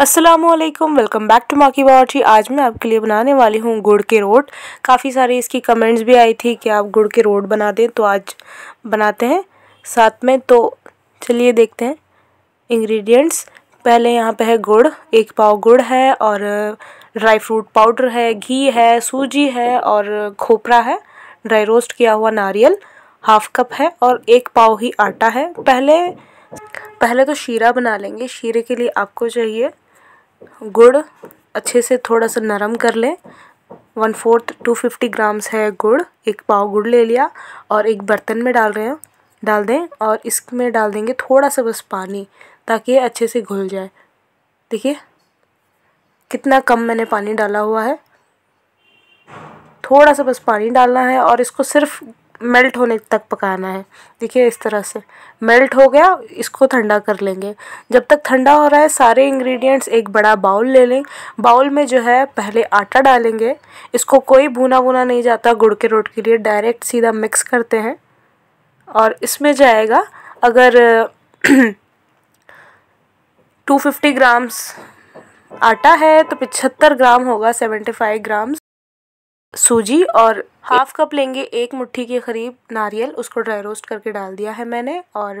Aslam welcome back to माकी बावर्ची आज मैं आपके लिए बनाने वाली हूँ गुड़ के रोट काफ़ी सारी इसकी कमेंट्स भी आई थी कि आप गुड़ के रोट बना दें तो आज बनाते हैं साथ में तो चलिए देखते हैं इंग्रेडिएंट्स पहले यहाँ पे है गुड़ एक पाव गुड़ है और ड्राई फ्रूट पाउडर है घी है सूजी है और खोपरा है ड्राई रोस्ट किया हुआ नारियल हाफ कप है और एक पाव ही आटा है पहले पहले तो शीरा बना लेंगे शीरे के लिए आपको चाहिए गुड़ अच्छे से थोड़ा सा नरम कर लें one fourth two fifty grams है गुड़ एक पाव गुड़ ले लिया और एक बर्तन में डाल रहे हैं डाल दें और इसमें डाल देंगे थोड़ा सा बस पानी ताकि ये अच्छे से घुल जाए देखिए कितना कम मैंने पानी डाला हुआ है थोड़ा सा बस पानी डालना है और इसको सिर्फ मेल्ट होने तक पकाना है देखिए इस तरह से मेल्ट हो गया इसको ठंडा कर लेंगे जब तक ठंडा हो रहा है सारे इंग्रेडिएंट्स एक बड़ा बाउल ले लें बाउल में जो है पहले आटा डालेंगे इसको कोई भुना भुना नहीं जाता गुड़ के रोट के लिए डायरेक्ट सीधा मिक्स करते हैं और इसमें जाएगा अगर 250 ग्राम्स आटा है तो पिछहत्तर ग्राम होगा 75 ग्राम्स सूजी और हाफ कप लेंगे एक मुट्ठी के करीब नारियल उसको ड्राई रोस्ट करके डाल दिया है मैंने और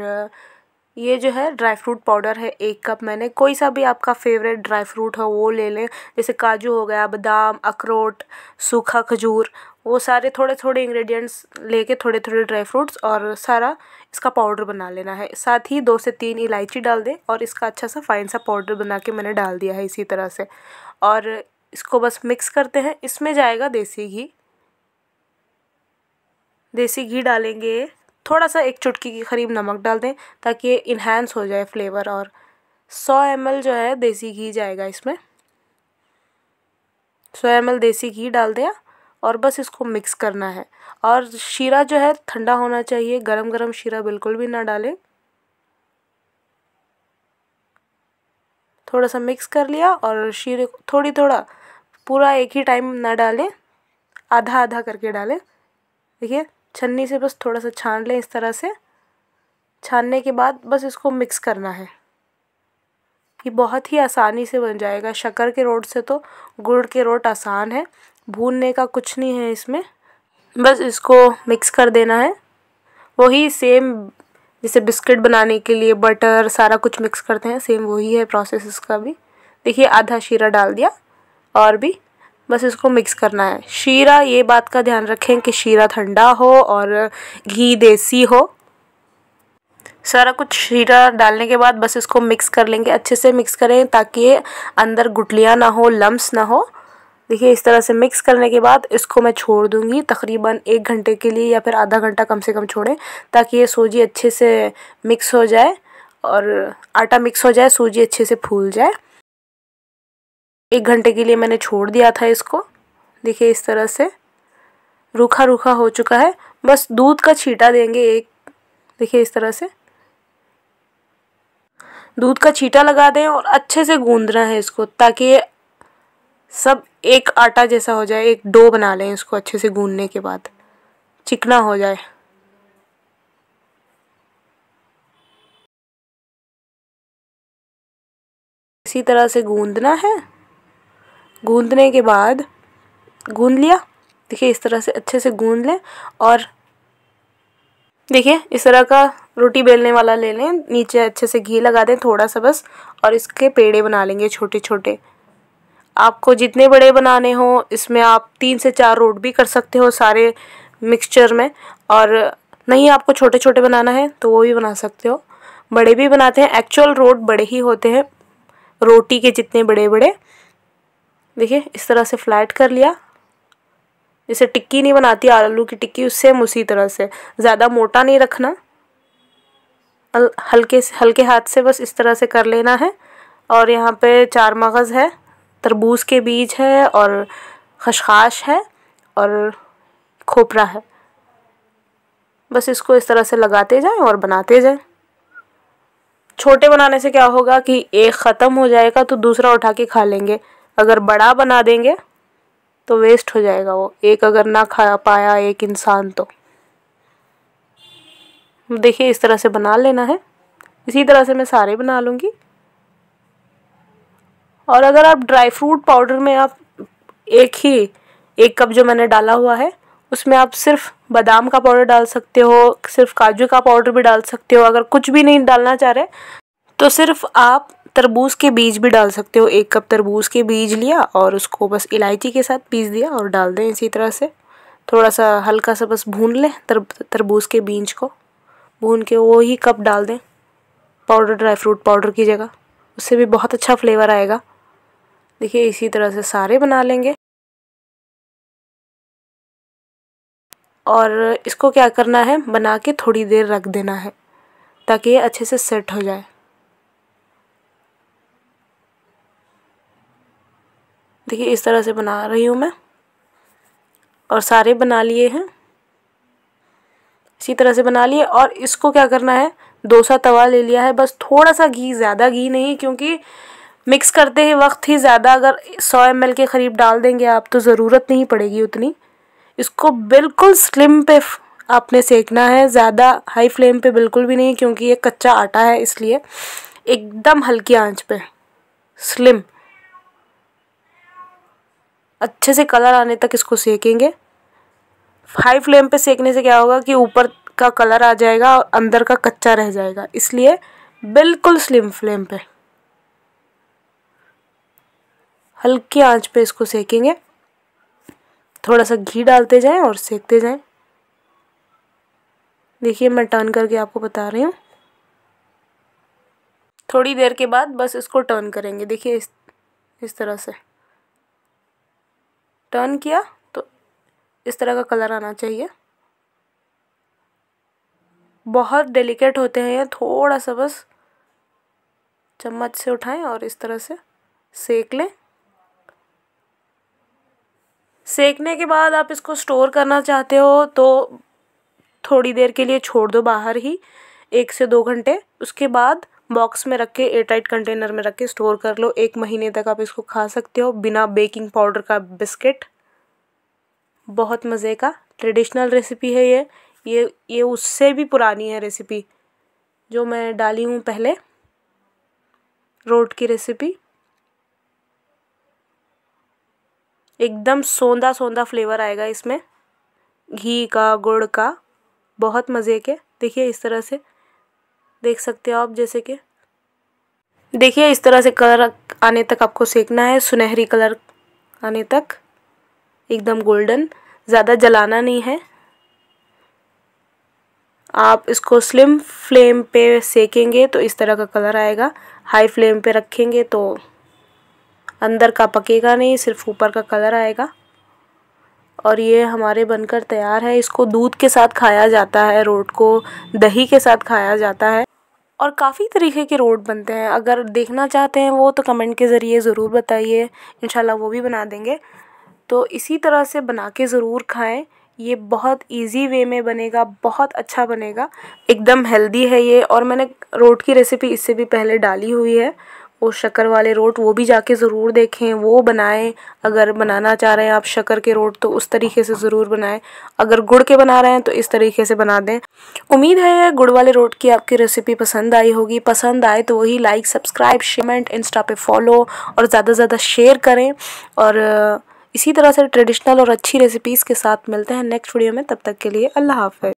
ये जो है ड्राई फ्रूट पाउडर है एक कप मैंने कोई सा भी आपका फेवरेट ड्राई फ्रूट हो वो ले लें जैसे काजू हो गया बादाम अखरोट सूखा खजूर वो सारे थोड़े थोड़े इंग्रेडिएंट्स लेके थोड़े थोड़े ड्राई फ्रूट्स और सारा इसका पाउडर बना लेना है साथ ही दो से तीन इलायची डाल दें और इसका अच्छा सा फाइन सा पाउडर बना के मैंने डाल दिया है इसी तरह से और इसको बस मिक्स करते हैं इसमें जाएगा देसी घी देसी घी डालेंगे थोड़ा सा एक चुटकी के करीब नमक डाल दें ताकि ये इन्हेंस हो जाए फ्लेवर और 100 एम जो है देसी घी जाएगा इसमें 100 एम देसी घी डाल दें और बस इसको मिक्स करना है और शीरा जो है ठंडा होना चाहिए गरम गरम शीरा बिल्कुल भी ना डालें थोड़ा सा मिक्स कर लिया और शीरे थोड़ी थोड़ा पूरा एक ही टाइम ना डालें आधा आधा करके डालें देखिए छन्नी से बस थोड़ा सा छान लें इस तरह से छानने के बाद बस इसको मिक्स करना है ये बहुत ही आसानी से बन जाएगा शक्कर के रोट से तो गुड़ के रोट आसान है भूनने का कुछ नहीं है इसमें बस इसको मिक्स कर देना है वही सेम जैसे बिस्किट बनाने के लिए बटर सारा कुछ मिक्स करते हैं सेम वही है प्रोसेस इसका भी देखिए आधा शीरा डाल दिया और भी बस इसको मिक्स करना है शीरा ये बात का ध्यान रखें कि शीरा ठंडा हो और घी देसी हो सारा कुछ शीरा डालने के बाद बस इसको मिक्स कर लेंगे अच्छे से मिक्स करें ताकि ये अंदर गुटलियाँ ना हो लम्स ना हो देखिए इस तरह से मिक्स करने के बाद इसको मैं छोड़ दूँगी तकरीबन एक घंटे के लिए या फिर आधा घंटा कम से कम छोड़ें ताकि ये सूजी अच्छे से मिक्स हो जाए और आटा मिक्स हो जाए सूजी अच्छे से फूल जाए एक घंटे के लिए मैंने छोड़ दिया था इसको देखिए इस तरह से रूखा रूखा हो चुका है बस दूध का छीटा देंगे एक देखिए इस तरह से दूध का छीटा लगा दें और अच्छे से गूंदना है इसको ताकि ये सब एक आटा जैसा हो जाए एक डो बना लें इसको अच्छे से गूंदने के बाद चिकना हो जाए इसी तरह से गूंदना है गूंदने के बाद गूंद लिया देखिए इस तरह से अच्छे से गूंद लें और देखिए इस तरह का रोटी बेलने वाला ले लें नीचे अच्छे से घी लगा दें थोड़ा सा बस और इसके पेड़े बना लेंगे छोटे छोटे आपको जितने बड़े बनाने हो इसमें आप तीन से चार रोट भी कर सकते हो सारे मिक्सचर में और नहीं आपको छोटे छोटे बनाना है तो वो भी बना सकते हो बड़े भी बनाते हैं एक्चुअल रोट बड़े ही होते हैं रोटी के जितने बड़े बड़े देखिए इस तरह से फ्लैट कर लिया जैसे टिक्की नहीं बनाती आलू की टिक्की उससे हम उसी तरह से ज़्यादा मोटा नहीं रखना हल्के से हल्के हाथ से बस इस तरह से कर लेना है और यहाँ पे चार मगज़ है तरबूज के बीज है और खशखाश है और खोपरा है बस इसको इस तरह से लगाते जाएं और बनाते जाएं छोटे बनाने से क्या होगा कि एक ख़त्म हो जाएगा तो दूसरा उठा के खा लेंगे अगर बड़ा बना देंगे तो वेस्ट हो जाएगा वो एक अगर ना खा पाया एक इंसान तो देखिए इस तरह से बना लेना है इसी तरह से मैं सारे बना लूँगी और अगर आप ड्राई फ्रूट पाउडर में आप एक ही एक कप जो मैंने डाला हुआ है उसमें आप सिर्फ बादाम का पाउडर डाल सकते हो सिर्फ काजू का पाउडर भी डाल सकते हो अगर कुछ भी नहीं डालना चाह रहे तो सिर्फ आप तरबूज के बीज भी डाल सकते हो एक कप तरबूज के बीज लिया और उसको बस इलायची के साथ पीस दिया और डाल दें इसी तरह से थोड़ा सा हल्का सा बस भून लें तर तरबूज के बीज को भून के वो ही कप डाल दें पाउडर ड्राई फ्रूट पाउडर की जगह उससे भी बहुत अच्छा फ्लेवर आएगा देखिए इसी तरह से सारे बना लेंगे और इसको क्या करना है बना के थोड़ी देर रख देना है ताकि ये अच्छे से सेट हो जाए देखिए इस तरह से बना रही हूँ मैं और सारे बना लिए हैं इसी तरह से बना लिए और इसको क्या करना है डोसा तवा ले लिया है बस थोड़ा सा घी ज़्यादा घी नहीं क्योंकि मिक्स करते ही वक्त ही ज़्यादा अगर सौ एम के करीब डाल देंगे आप तो ज़रूरत नहीं पड़ेगी उतनी इसको बिल्कुल स्लिम पे आपने सेकना है ज़्यादा हाई फ्लेम पे बिल्कुल भी नहीं क्योंकि ये कच्चा आटा है इसलिए एकदम हल्की आंच पे स्लिम अच्छे से कलर आने तक इसको सेकेंगे हाई फ्लेम पे सेकने से क्या होगा कि ऊपर का कलर आ जाएगा और अंदर का कच्चा रह जाएगा इसलिए बिल्कुल स्लिम फ्लेम पे हल्की आंच पे इसको सेकेंगे थोड़ा सा घी डालते जाएं और सेकते जाएं देखिए मैं टर्न करके आपको बता रही हूँ थोड़ी देर के बाद बस इसको टर्न करेंगे देखिए इस इस तरह से टर्न किया तो इस तरह का कलर आना चाहिए बहुत डेलिकेट होते हैं ये थोड़ा सा बस चम्मच से उठाएं और इस तरह से सेक लें सेकने के बाद आप इसको स्टोर करना चाहते हो तो थोड़ी देर के लिए छोड़ दो बाहर ही एक से दो घंटे उसके बाद बॉक्स में रख के एयरटाइट कंटेनर में रख के स्टोर कर लो एक महीने तक आप इसको खा सकते हो बिना बेकिंग पाउडर का बिस्किट बहुत मज़े का ट्रेडिशनल रेसिपी है ये ये ये उससे भी पुरानी है रेसिपी जो मैं डाली हूँ पहले रोट की रेसिपी एकदम सौंदा सौंदा फ्लेवर आएगा इसमें घी का गुड़ का बहुत मज़े के देखिए इस तरह से देख सकते हो आप जैसे कि देखिए इस तरह से कलर आने तक आपको सेकना है सुनहरी कलर आने तक एकदम गोल्डन ज़्यादा जलाना नहीं है आप इसको स्लिम फ्लेम पे सेकेंगे तो इस तरह का कलर आएगा हाई फ्लेम पे रखेंगे तो अंदर का पकेगा नहीं सिर्फ ऊपर का कलर आएगा और ये हमारे बनकर तैयार है इसको दूध के साथ खाया जाता है रोट को दही के साथ खाया जाता है और काफ़ी तरीक़े के रोड बनते हैं अगर देखना चाहते हैं वो तो कमेंट के ज़रिए ज़रूर बताइए इन वो भी बना देंगे तो इसी तरह से बना के ज़रूर खाएँ ये बहुत इजी वे में बनेगा बहुत अच्छा बनेगा एकदम हेल्दी है ये और मैंने रोट की रेसिपी इससे भी पहले डाली हुई है वो शक्कर वाले रोट वो भी जाके ज़रूर देखें वो बनाएं अगर बनाना चाह रहे हैं आप शक्कर के रोट तो उस तरीके से ज़रूर बनाएं अगर गुड़ के बना रहे हैं तो इस तरीके से बना दें उम्मीद है गुड़ वाले रोट की आपकी रेसिपी पसंद आई होगी पसंद आए तो वही लाइक सब्सक्राइब शेमेंट इंस्टा पे फॉलो और ज़्यादा से ज़्यादा शेयर करें और इसी तरह से ट्रेडिशनल और अच्छी रेसिपीज़ के साथ मिलते हैं नेक्स्ट वीडियो में तब तक के लिए अल्लाह हाफ